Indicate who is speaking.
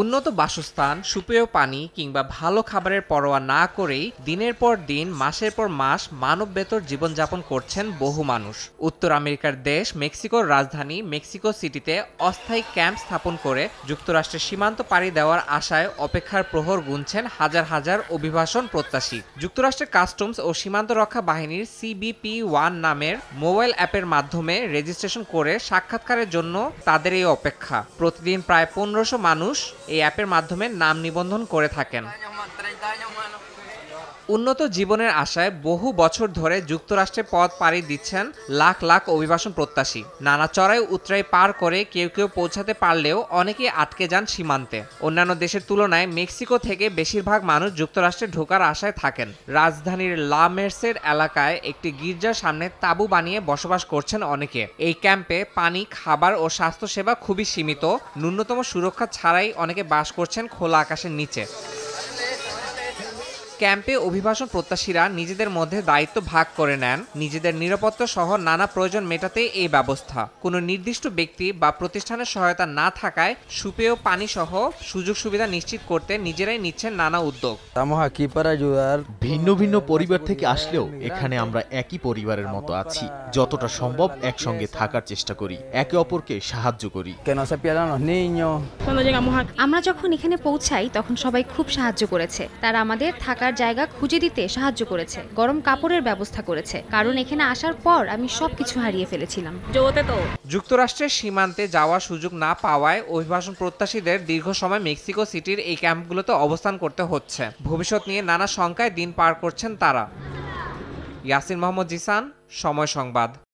Speaker 1: উন্নত বাসস্থান সুপেয় পানি কিংবা ভালো খাবারের পরোয়া না করেই দিনের পর দিন মাসের পর মাস মানব বেতর জীবনযাপন করছেন বহু মানুষ উত্তর আমেরিকার দেশ মেক্সিকোর রাজধানী মেক্সিকো সিটিতে অস্থায়ী ক্যাম্প স্থাপন করে যুক্তরাষ্ট্রের সীমান্ত পাড়ি দেওয়ার আশায় অপেক্ষার প্রহর গুনছেন হাজার হাজার অভিবাসন প্রত্যাশী যুক্তরাষ্ট্রের কাস্টমস ও সীমান্ত রক্ষা বাহিনীর সিবিপি ওয়ান নামের মোবাইল অ্যাপের মাধ্যমে রেজিস্ট্রেশন করে সাক্ষাৎকারের জন্য তাদের এই অপেক্ষা প্রতিদিন প্রায় পনেরোশো মানুষ এই অ্যাপের মাধ্যমে নাম নিবন্ধন করে থাকেন উন্নত জীবনের আশায় বহু বছর ধরে যুক্তরাষ্ট্রে পথ পাড়ি দিচ্ছেন লাখ লাখ অভিবাসন প্রত্যাশী নানা চড়াই উত্তরাই পার করে কেউ কেউ পৌঁছাতে পারলেও অনেকেই আটকে যান সীমান্তে অন্যান্য দেশের তুলনায় মেক্সিকো থেকে বেশিরভাগ মানুষ যুক্তরাষ্ট্রে ঢোকার আশায় থাকেন রাজধানীর লামের্সের এলাকায় একটি গির্জার সামনে তাঁবু বানিয়ে বসবাস করছেন অনেকে এই ক্যাম্পে পানি খাবার ও স্বাস্থ্যসেবা খুবই সীমিত ন্যূনতম সুরক্ষা ছাড়াই অনেকে বাস করছেন খোলা আকাশের নিচে ক্যাম্পে অভিবাসন প্রত্যাশীরা নিজেদের মধ্যে দায়িত্ব ভাগ করে নেন নিজেদের নিরাপত্তা সহ নানা প্রয়োজন মেটাতে এই ব্যবস্থা কোনো নির্দিষ্ট ব্যক্তি বা প্রতিষ্ঠানের সহায়তা না থাকায় সুপেয় পানি সহ সুযোগ সুবিধা নিশ্চিত করতে নিজেরাই নিচ্ছেন নানা উদ্যোগ
Speaker 2: ভিন্ন ভিন্ন পরিবার থেকে আসলেও এখানে আমরা একই পরিবারের মতো আছি যতটা সম্ভব একসঙ্গে থাকার চেষ্টা করি একে অপরকে সাহায্য করি
Speaker 3: আমরা যখন এখানে পৌঁছাই তখন সবাই খুব সাহায্য করেছে তারা আমাদের থাকা থাকার জায়গা খুঁজে দিতে সাহায্য করেছে গরম কাপড়ের ব্যবস্থা করেছে কারণ এখানে আসার পর আমি সবকিছু হারিয়ে ফেলেছিলাম
Speaker 1: যুক্তরাষ্ট্রের সীমান্তে যাওয়ার সুযোগ না পাওয়ায় অভিবাসন প্রত্যাশীদের দীর্ঘ সময় মেক্সিকো সিটির এই ক্যাম্পগুলোতে অবস্থান করতে হচ্ছে ভবিষ্যৎ নিয়ে নানা শঙ্কায় দিন পার করছেন তারা ইয়াসিন মোহাম্মদ জিসান সময় সংবাদ